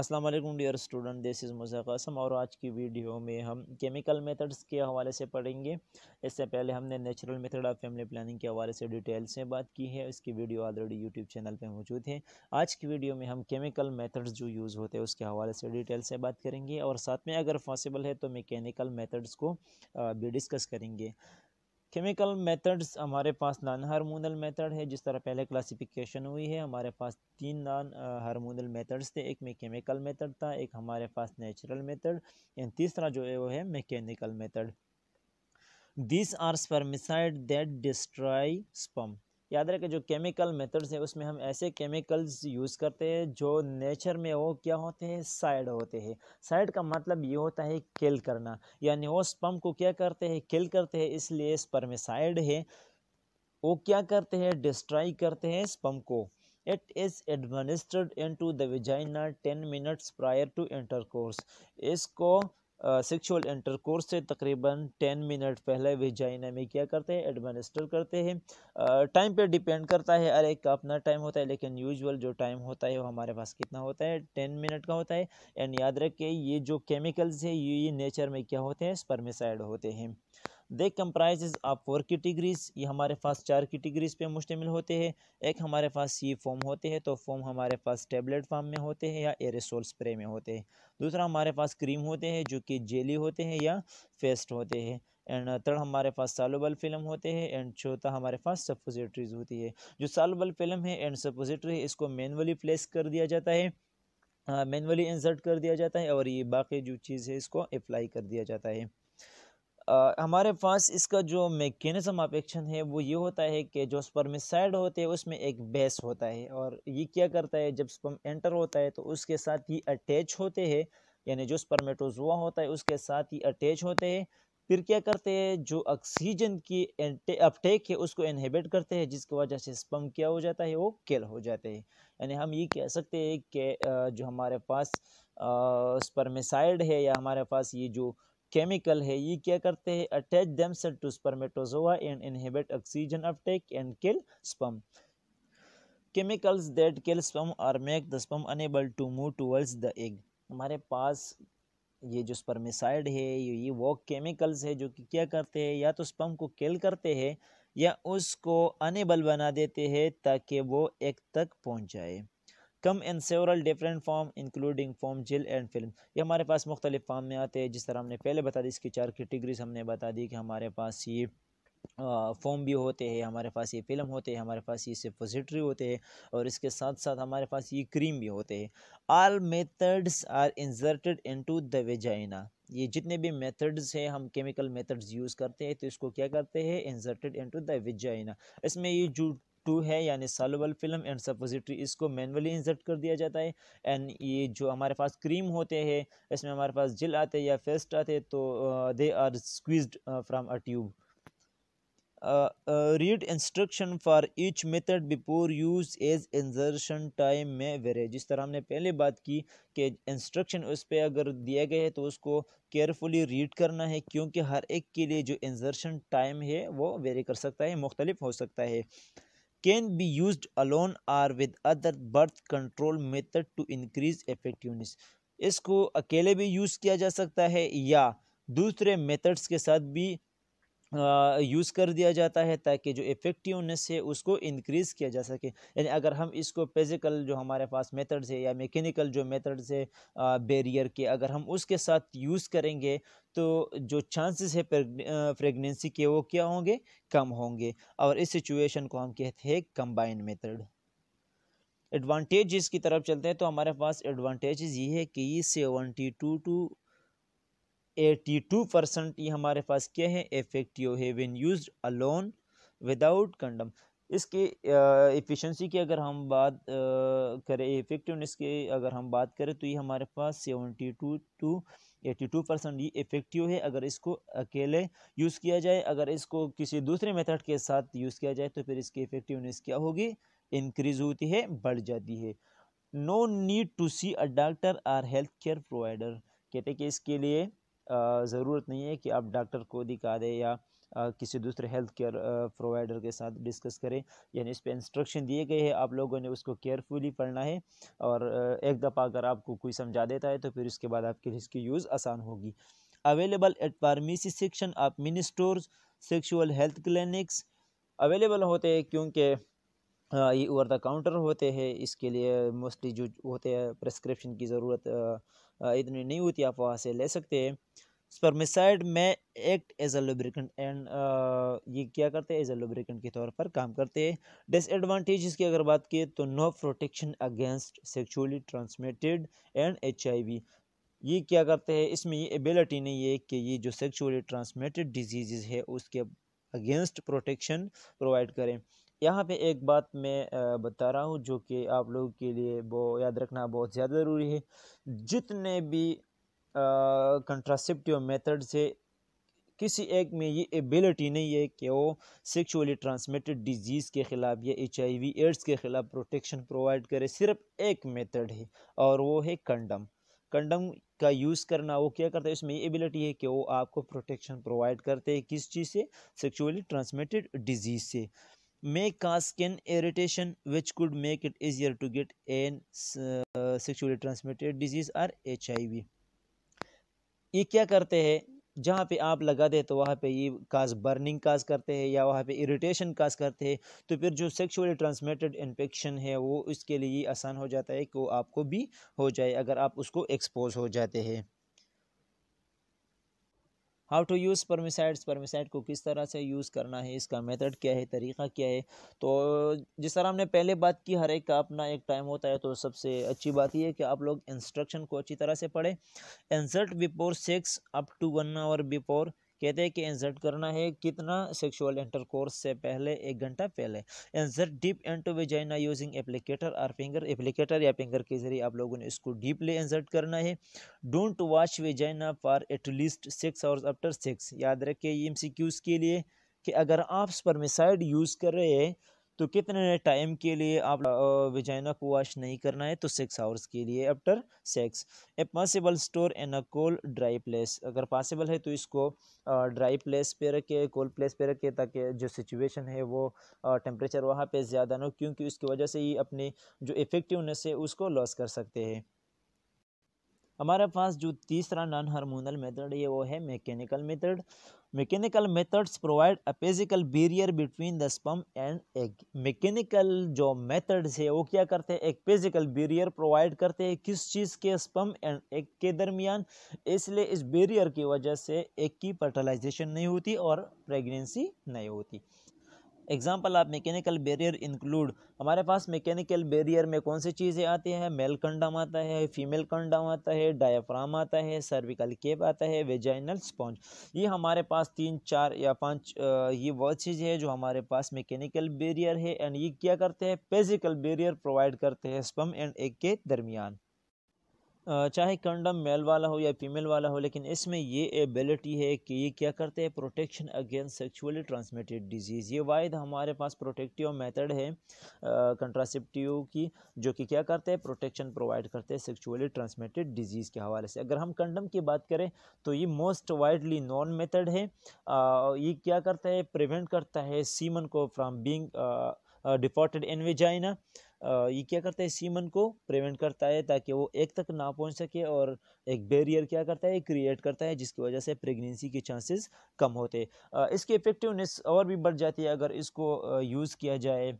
अस्सलाम वालेकुम dear student this is मुज़क़सम और आज की वीडियो में हम केमिकल मेथड्स के हवाले से पढ़ेंगे इससे पहले हमने natural method of family planning के हवाले से डिटेल से बात की है इसकी वीडियो ऑलरेडी यूट्यूब चैनल पे मौजूद है आज की वीडियो में हम केमिकल मेथड्स जो यूज़ होते हैं उसके हवाले से डिटेल से बात करेंगे और साथ में अगर पॉसिबल है तो मैकेनिकल मेथड्स को भी डिस्कस करेंगे केमिकल मेथड्स हमारे पास नॉन हारमोनल मेथड है जिस तरह पहले क्लासिफिकेशन हुई है हमारे पास तीन नॉन हारमोनल मेथड्स थे एक में केमिकल मेथड था एक हमारे पास नेचुरल मेथड एंड तीसरा जो है वो है mechanical method this are spermicide that destroy sperm याद रखें जो केमिकल मेथड्स हैं उसमें हम ऐसे केमिकल्स यूज़ करते हैं जो नेचर में वो क्या होते हैं साइड होते हैं साइड का मतलब ये होता है किल करना यानी वो स्पम को क्या करते हैं किल करते हैं इसलिए स्पर्मिसाइड है वो क्या करते हैं डिस्ट्रॉय करते हैं स्पम को is is into the vagina ten minutes prior to intercourse इसको सेक्सुअल इंटरकोर्स से तकरीबन टेन मिनट पहले वेजाइना में क्या करते हैं एडमिनिस्टर करते हैं टाइम पे डिपेंड करता है हर एक का अपना टाइम होता है लेकिन यूजुअल जो टाइम होता है वो हमारे पास कितना होता है टेन मिनट का होता है एंड याद रखे ये जो केमिकल्स है ये नेचर में क्या होते हैं स्पर्मिसाइड होते हैं they comprise of four categories ये हमारे पास चार कैटेगरीज पे मुश्तमिल होते हैं एक हमारे पास सी फॉर्म होते हैं तो फॉर्म हमारे पास टेबलेट फॉर्म में होते हैं या एरेसोल स्प्रे में होते हैं दूसरा हमारे पास क्रीम होते हैं जो कि जेली होते हैं या फेस्ट होते हैं एंड थर्ड हमारे पास सालोबल फिल्म होते हैं एंड चौथा हमारे पास सपोजिटरीज होती है जो सालोबल फिल्म है एंड सपोजिटरी इसको मैनुअली प्लेस कर दिया जाता है हाँ, मैनुअली इंसर्ट कर दिया जाता है और ये बाकी जो चीज़ है इसको अप्लाई कर दिया जाता है आ, हमारे पास इसका जो मेकेनिज़म ऑफ एक्शन है वो ये होता है कि जो स्पर्मिसाइड होते हैं उसमें एक बेस होता है और ये क्या करता है जब स्पर्म एंटर होता है तो उसके साथ ही अटैच होते हैं यानी जो स्पर्मेटोजुआ होता है उसके साथ ही अटैच होते हैं फिर क्या करते हैं जो ऑक्सीजन की अपटेक है उसको इनहेबिट करते हैं जिसकी वजह से स्पम क्या हो जाता है वो किल हो जाते हैं यानी हम ये कह सकते हैं कि जो हमारे पास स्पर्मिसाइड है या हमारे पास ये जो केमिकल है ये क्या करते हैं attach cell to spermatozoa and inhibit oxygen uptake and kill sperm chemicals that kill sperm or make the sperm unable to move towards the egg हमारे पास ये जो स्पर्मिसाइड है ये ये वो केमिकल्स है जो कि क्या करते हैं या तो स्पम को किल करते हैं या उसको अनेबल बना देते हैं ताकि वो एग तक पहुँच जाए come in several different form including foam gel and film ये हमारे पास मुख्तलिफ फॉर्म में आते हैं जिस तरह हमने पहले बता दी इसकी चार कैटेगरीज हमने बता दी कि हमारे पास ये फॉर्म भी होते हैं हमारे पास ये फिल्म होते हैं हमारे पास ये सिपोजिटरी होते हैं और इसके साथ साथ हमारे पास ये क्रीम भी होते हैं all methods are inserted into the vagina ये जितने भी मेथड्स हैं हम केमिकल मेथड्स यूज़ करते हैं तो इसको क्या करते हैं इंसर्टेड इनटू द वेजाइना इसमें ये जो टू है यानी सॉलबल फिल्म एंड सपोजिटरी इसको मैनुअली इंसर्ट कर दिया जाता है एंड ये जो हमारे पास क्रीम होते हैं इसमें हमारे पास जिल आते हैं या फेस्ट आते हैं तो they are squeezed from a tube read instruction for each method before use as insertion time में वेरे जिस तरह हमने पहले बात की कि इंस्ट्रक्शन उस पर अगर दिया गया है तो उसको केयरफुली रीड करना है क्योंकि हर एक के लिए जो इंजर्शन टाइम है वो वेरी कर सकता है मुख्तलिफ हो सकता है can be use alone or with other birth control method to increase effectiveness इसको अकेले भी यूज़ किया जा सकता है या दूसरे मेथड्स के साथ भी यूज़ कर दिया जाता है ताकि जो इफ़ेक्टिवनेस है उसको इंक्रीज़ किया जा सके यानी अगर हम इसको फिज़िकल जो हमारे पास मेथड्स है या मैकेनिकल जो मेथड्स है बैरियर के अगर हम उसके साथ यूज़ करेंगे तो जो चांसेस है प्रेगनेंसी के वो क्या होंगे कम होंगे और इस सिचुएशन को हम कहते हैं कम्बाइंड मेथड एडवांटेज की तरफ चलते हैं तो हमारे पास एडवांटेज ये है कि seventy two to eighty two percent ये हमारे पास क्या है इफेक्टिव है when use alone without condom इसके एफिशिएंसी की अगर हम बात करें इफेक्टिवनेस की अगर हम बात करें तो ये हमारे पास seventy two to eighty two percent ये इफेक्टिव है अगर इसको अकेले यूज़ किया जाए अगर इसको किसी दूसरे मेथड के साथ यूज़ किया जाए तो फिर इसकी इफेक्टिवनेस क्या होगी इंक्रीज होती है बढ़ जाती है no need to see a doctor or health care provider कहते कि इसके लिए ज़रूरत नहीं है कि आप डॉक्टर को दिखा दें या किसी दूसरे हेल्थ केयर प्रोवाइडर के साथ डिस्कस करें यानी इस पर इंस्ट्रक्शन दिए गए हैं आप लोगों ने उसको केयरफुली पढ़ना है और एक दफ़ा अगर आपको कोई समझा देता है तो फिर उसके बाद आपके लिए इसकी यूज़ आसान होगी अवेलेबल एट फार्मेसी सेक्शन आप mini stores sexual health clinics available होते हैं क्योंकि ये ओवर द काउंटर होते हैं इसके लिए मोस्टली जो होते हैं प्रेस्क्रिप्शन की ज़रूरत इतनी नहीं होती आप वहाँ से ले सकते हैं स्पर्मिसाइड में act as a lubricant and ये क्या करते हैं एज अ लुब्रिकेंट के तौर पर काम करते हैं डिसएडवांटेज की अगर बात की तो no protection against sexually transmitted and H ये क्या करते हैं इसमें ये एबिलिटी नहीं है कि ये जो सेक्चुअली ट्रांसमिटेड डिजीज़ है उसके अगेंस्ट प्रोटेक्शन प्रोवाइड करें यहाँ पे एक बात मैं बता रहा हूँ जो कि आप लोगों के लिए वो याद रखना बहुत ज़्यादा ज़रूरी है जितने भी कंट्रासेप्टिव मेथड्स है किसी एक में ये एबिलिटी नहीं है कि वो सेक्सुअली ट्रांसमिटेड डिजीज़ के ख़िलाफ़ या एच आई वी एड्स के ख़िलाफ़ प्रोटेक्शन प्रोवाइड करे सिर्फ एक मेथड है और वो है कंडम कंडम का यूज़ करना वो क्या करता है इसमें ये एबिलिटी है कि वो आपको प्रोटेक्शन प्रोवाइड करते हैं किस चीज़ से सेक्सुअली ट्रांसमिटेड डिजीज़ से make cause skin irritation which could make it easier to get an uh, sexually transmitted disease or hiv ये क्या करते हैं जहाँ पे आप लगा दे तो वहाँ पे ये काज बर्निंग काज करते हैं या वहाँ पे इरिटेशन काज करते हैं तो फिर जो सेक्सुअली ट्रांसमिटेड इन्फेक्शन है वो इसके लिए आसान हो जाता है कि वो आपको भी हो जाए अगर आप उसको एक्सपोज हो जाते हैं how to use spermicides spermicide को किस तरह से यूज़ करना है इसका मेथड क्या है तरीका क्या है तो जिस तरह हमने पहले बात की हर एक का अपना एक टाइम होता है तो सबसे अच्छी बात यह है कि आप लोग इंस्ट्रक्शन को अच्छी तरह से पढ़ें insert before sex up to one hour before कहते हैं कि इंसर्ट करना है कितना सेक्सुअल इंटरकोर्स से पहले एक घंटा पहले insert deep into vagina using applicator और फिंगर एप्लीकेटर या फिंगर के जरिए आप लोगों ने इसको डीपली इंसर्ट करना है don't wash vagina for at least six hours after six याद रखें ये एम के लिए कि अगर आप स्पर्मिसाइड यूज़ कर रहे हैं तो कितने टाइम के लिए आप विजाइना को वॉश नहीं करना है तो सिक्स आवर्स के लिए after sex a possible store in a cool dry place अगर पॉसिबल है तो इसको ड्राई प्लेस पे रखे कोल्ड प्लेस पे रखे ताकि जो सिचुएशन है वो टेम्परेचर वहाँ पे ज़्यादा ना हो क्योंकि उसकी वजह से ही अपनी जो इफ़ेक्टिवनेस है उसको लॉस कर सकते हैं हमारे पास जो तीसरा नॉन हार्मोनल मेथड है वो है mechanical method mechanical methods provide a physical barrier between the sperm and egg mechanical जो मेथड्स है वो क्या करते हैं एक फिजिकल बेरियर प्रोवाइड करते हैं किस चीज़ के स्पम एंड एग के दरमियान इसलिए इस बेरियर की वजह से एग की फर्टिलाइजेशन नहीं होती और प्रेगनेंसी नहीं होती एग्जांपल आप मैकेनिकल बैरियर इंक्लूड हमारे पास मैकेनिकल बैरियर में कौन सी चीज़ें आती हैं मेल कंडम आता है फीमेल कंडम आता है डायाफ्राम आता है सर्विकल केप आता है वेजाइनल स्पॉन्ज ये हमारे पास तीन चार या पाँच ये वह चीज़ है जो हमारे पास मैकेनिकल बेरियर है एंड ये क्या करते हैं पेजिकल बेरियर प्रोवाइड करते हैं स्पम एंड एग के दरमियान चाहे कंडम मेल वाला हो या फीमेल वाला हो लेकिन इसमें ये एबिलिटी है कि ये क्या करते हैं protection against sexually transmitted disease ये वायद हमारे पास प्रोटेक्टिव मेथड है कंट्रासेप्टिव की जो कि क्या करते हैं प्रोटेक्शन प्रोवाइड करते हैं सेक्चुअली ट्रांसमिटेड डिजीज़ के हवाले से अगर हम कंडम की बात करें तो ये मोस्ट वाइडली नॉन मेथड है आ, ये क्या करता है प्रिवेंट करता है सीमन को फ्राम बींग डिपॉटेड एनवेजाइना ये क्या करता है सीमन को प्रिवेंट करता है ताकि वो एक तक ना पहुंच सके और एक बैरियर क्या करता है क्रिएट करता है जिसकी वजह से प्रेगनेंसी के चांसेस कम होते इसकी इफ़ेक्टिवनेस और भी बढ़ जाती है अगर इसको यूज़ किया जाए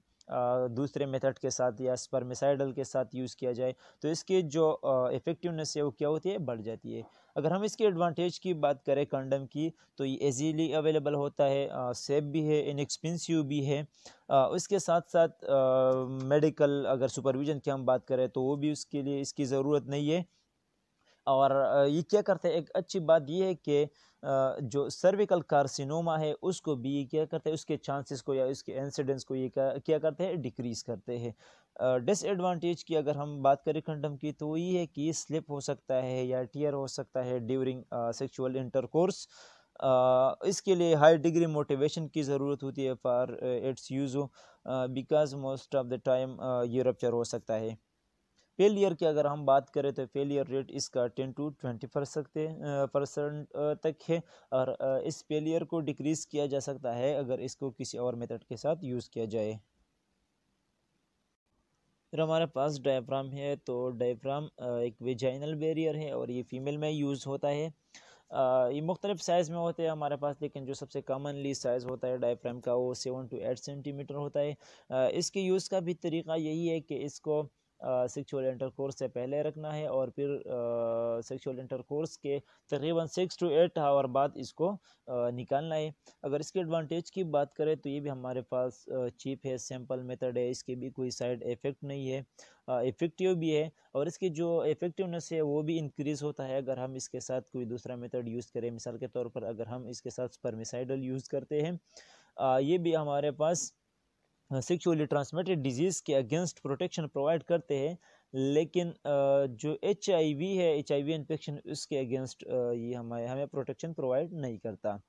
दूसरे मेथड के साथ या स्पर्मिसाइडल के साथ यूज़ किया जाए तो इसकी जो इफ़ेक्टिवनेस है वो क्या होती है बढ़ जाती है अगर हम इसके एडवांटेज की बात करें कंडम की तो ये ईजीली अवेलेबल होता है सेफ भी है इनएक्सपेंसिव भी है आ, उसके साथ साथ आ, मेडिकल अगर सुपरविज़न की हम बात करें तो वो भी उसके लिए इसकी ज़रूरत नहीं है और ये क्या करते हैं एक अच्छी बात ये है कि जो सर्विकल कार्सिनोमा है उसको भी क्या करते हैं उसके चांसेस को या उसके इंसिडेंस को ये क्या करते हैं डिक्रीज़ करते हैं डिसएडवांटेज की अगर हम बात करें कंडम की तो ये है कि स्लिप हो सकता है या टीयर हो सकता है ड्यूरिंग सेक्सुअल इंटरकोर्स इसके लिए हाई डिग्री मोटिवेशन की ज़रूरत होती है for its use because most of the time ये हो सकता है फेलियर की अगर हम बात करें तो फेलियर रेट इसका टेन टू ट्वेंटी परसेंट तक है और इस फेलियर को डिक्रीज़ किया जा सकता है अगर इसको किसी और मेथड के साथ यूज़ किया जाए फिर हमारे पास डायफ्राम है तो डायफ्राम एक वेजाइनल बैरियर है और ये फीमेल में यूज़ होता है आ, ये मुख्तलिफ़ साइज़ में होते हैं हमारे पास लेकिन जो सबसे कॉमनली साइज़ होता है डायफ्राम का वो सेवन टू एट सेंटीमीटर होता है आ, इसके यूज़ का भी तरीका यही है कि इसको सेक्सुअल इंटर कोर्स से पहले रखना है और फिर सेक्चुअल इंटर कोर्स के तकरीबन सिक्स टू एट आवर बाद इसको आ, निकालना है अगर इसके एडवांटेज की बात करें तो ये भी हमारे पास चीप है सिंपल मेथड है इसके भी कोई साइड इफ़ेक्ट नहीं है इफ़ेक्टिव भी है और इसकी जो इफ़ेक्टिवनेस है वो भी इंक्रीज़ होता है अगर हम इसके साथ कोई दूसरा मेथड यूज़ करें मिसाल के तौर पर अगर हम इसके साथ स्पर्मिसाइडल यूज़ करते हैं आ, ये भी हमारे पास सेक्चुअली ट्रांसमिटेड डिजीज़ के अगेंस्ट प्रोटेक्शन प्रोवाइड करते हैं लेकिन जो एच है एच इन्फेक्शन उसके अगेंस्ट ये हमारे हमें प्रोटेक्शन प्रोवाइड नहीं करता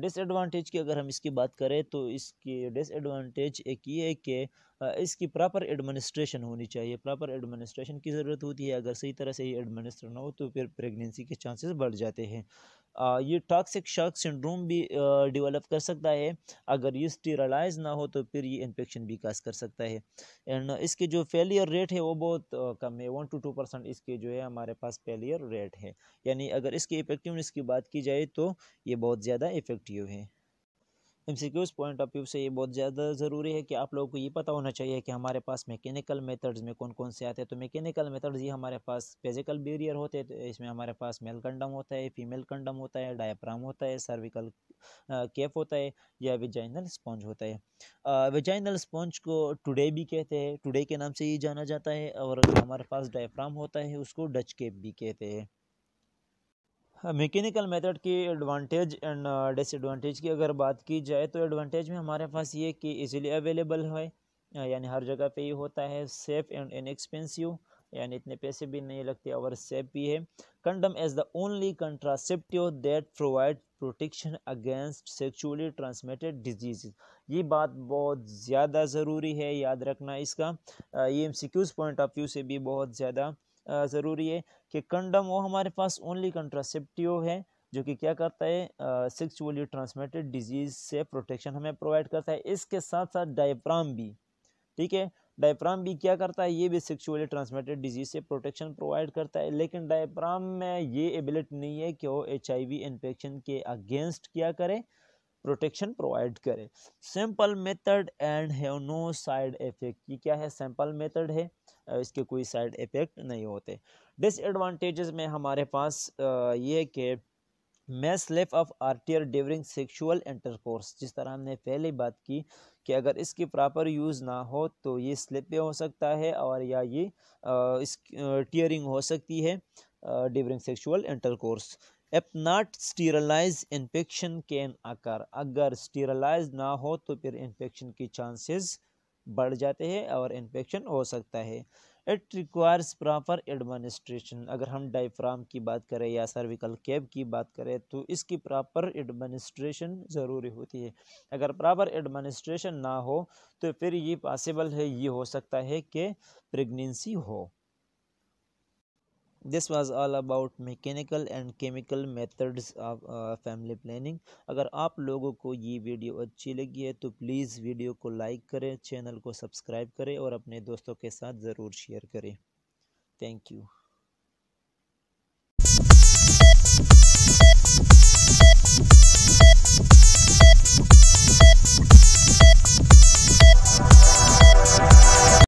डिसएडवांटेज की अगर हम इसकी बात करें तो इसकी डिसएडवांटेज एक ये है कि इसकी प्रॉपर एडमिनिस्ट्रेशन होनी चाहिए प्रॉपर एडमिनिस्ट्रेशन की ज़रूरत होती है अगर सही तरह से ही एडमिनिस्टर ना हो तो फिर प्रेगनेंसी के चांसेस बढ़ जाते हैं ये टॉक्सिक शॉक सिंड्रोम भी डेवलप कर सकता है अगर ये स्टेरलाइज ना हो तो फिर ये इन्फेक्शन भी काज कर सकता है एंड इसके जो फेलियर रेट है वो बहुत कम है वन टू टू परसेंट इसके जो है हमारे पास फेलियर रेट है यानी अगर इसके इफेक्टिवनेस की बात की जाए तो ये बहुत ज़्यादा इफेक्टिव है M C Qs point of view से ये बहुत ज़्यादा ज़रूरी है कि आप लोगों को ये पता होना चाहिए कि हमारे पास मैकेनिकल मेथड्स में कौन कौन से आते हैं तो मैकेनिकल मेथड्स ये हमारे पास फिजिकल बेरियर होते हैं तो इसमें हमारे पास मेल कंडम होता है फीमेल कंडम होता है डायफ्राम होता है सर्विकल केफ होता है या विजाइनल स्पॉन्ज होता है विजाइनल स्पॉन्ज को टुडे भी कहते हैं टुडे के नाम से ये जाना जाता है और हमारे पास डायफ्राम होता है उसको डच केप भी कहते हैं मैकेनिकल मेथड की एडवांटेज एंड डिसएडवांटेज की अगर बात की जाए तो एडवांटेज में हमारे पास ये कि इजीली अवेलेबल है यानी हर जगह पे ये होता है सेफ़ एंड इनएक्सपेंसिव यानी इतने पैसे भी नहीं लगते और सेफ भी है condom as the only contraceptive that provide protection against sexually transmitted disease ये बात बहुत ज़्यादा ज़रूरी है याद रखना इसका ये एम पॉइंट ऑफ व्यू से भी बहुत ज़्यादा ज़रूरी है कि कंडम वो हमारे पास ओनली कंट्रासेप्टिव है जो कि क्या करता है सेक्सुअली ट्रांसमिटेड डिजीज़ से प्रोटेक्शन हमें प्रोवाइड करता है इसके साथ साथ डायप्राम भी ठीक है डायप्राम भी क्या करता है ये भी सेक्सुअली ट्रांसमिटेड डिजीज़ से प्रोटेक्शन प्रोवाइड करता है लेकिन डायप्राम में ये एबिलिटी नहीं है कि वो एच आई इन्फेक्शन के अगेंस्ट क्या करे प्रोटेक्शन प्रोवाइड करे simple method and have no side effect ये क्या है सिंपल मेथड है इसके कोई साइड इफेक्ट नहीं होते डिसएडवांटेजेस में हमारे पास ये कि मेस लेफ off or tear during sexual intercourse जिस तरह हमने पहले बात की कि अगर इसकी प्रॉपर यूज़ ना हो तो ये स्लिप हो सकता है और या ये इस टीयरिंग हो सकती है during sexual intercourse if not sterilize infection can occur अगर स्टीरलाइज ना हो तो फिर इन्फेक्शन की चांसेस बढ़ जाते हैं और इन्फेक्शन हो सकता है इट रिक्वायर्स प्रॉपर एडमिनिस्ट्रेशन अगर हम डाइफ्राम की बात करें या सर्विकल कैब की बात करें तो इसकी प्रॉपर एडमिनिस्ट्रेशन ज़रूरी होती है अगर प्रॉपर एडमिनिस्ट्रेशन ना हो तो फिर ये पॉसिबल है ये हो सकता है कि प्रेगनेंसी हो this was all about mechanical and chemical methods of family planning अगर आप लोगों को ये वीडियो अच्छी लगी है तो प्लीज़ वीडियो को लाइक करें चैनल को सब्सक्राइब करें और अपने दोस्तों के साथ ज़रूर शेयर करें थैंक यू